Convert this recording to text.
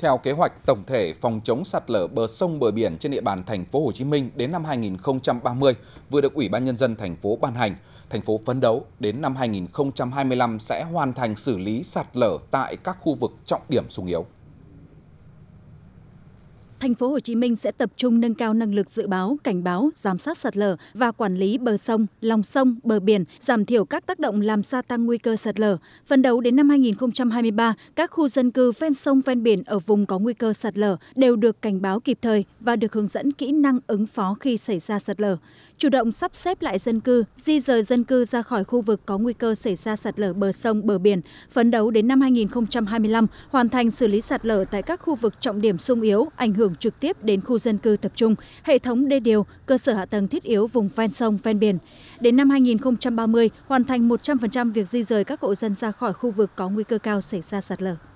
Theo kế hoạch tổng thể phòng chống sạt lở bờ sông bờ biển trên địa bàn thành phố Hồ Chí Minh đến năm 2030 vừa được Ủy ban nhân dân thành phố ban hành, thành phố phấn đấu đến năm 2025 sẽ hoàn thành xử lý sạt lở tại các khu vực trọng điểm sung yếu thành phố Hồ Chí Minh sẽ tập trung nâng cao năng lực dự báo, cảnh báo, giám sát sạt lở và quản lý bờ sông, lòng sông, bờ biển, giảm thiểu các tác động làm gia tăng nguy cơ sạt lở. Phần đầu đến năm 2023, các khu dân cư ven sông ven biển ở vùng có nguy cơ sạt lở đều được cảnh báo kịp thời và được hướng dẫn kỹ năng ứng phó khi xảy ra sạt lở. Chủ động sắp xếp lại dân cư, di rời dân cư ra khỏi khu vực có nguy cơ xảy ra sạt lở bờ sông, bờ biển, phấn đấu đến năm 2025 hoàn thành xử lý sạt lở tại các khu vực trọng điểm sung yếu ảnh hưởng hưởng trực tiếp đến khu dân cư tập trung hệ thống đê điều cơ sở hạ tầng thiết yếu vùng ven sông ven biển đến năm 2030 hoàn thành 100% việc di rời các hộ dân ra khỏi khu vực có nguy cơ cao xảy ra sạt lở